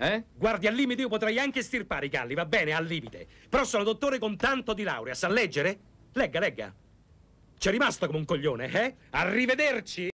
Eh? Guardi, al limite io potrei anche stirpare i galli, va bene, al limite. Però sono dottore con tanto di laurea, sa leggere? Legga, legga. C'è rimasto come un coglione, eh? Arrivederci!